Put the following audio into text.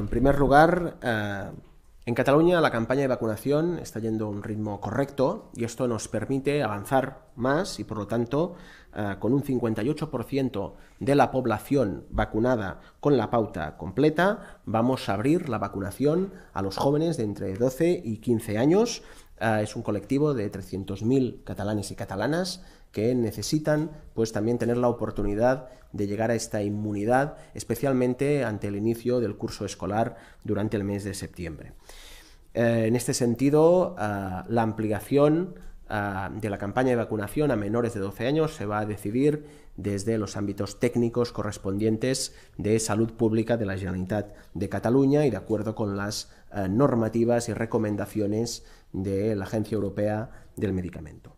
En primer lugar, eh, en Cataluña la campaña de vacunación está yendo a un ritmo correcto y esto nos permite avanzar más y por lo tanto eh, con un 58% de la población vacunada con la pauta completa vamos a abrir la vacunación a los jóvenes de entre 12 y 15 años Ah, es un colectivo de 300.000 catalanes y catalanas que necesitan pues también tener la oportunidad de llegar a esta inmunidad, especialmente ante el inicio del curso escolar durante el mes de septiembre. Eh, en este sentido, ah, la ampliación de la campaña de vacunación a menores de 12 años se va a decidir desde los ámbitos técnicos correspondientes de salud pública de la Generalitat de Cataluña y de acuerdo con las eh, normativas y recomendaciones de la Agencia Europea del Medicamento.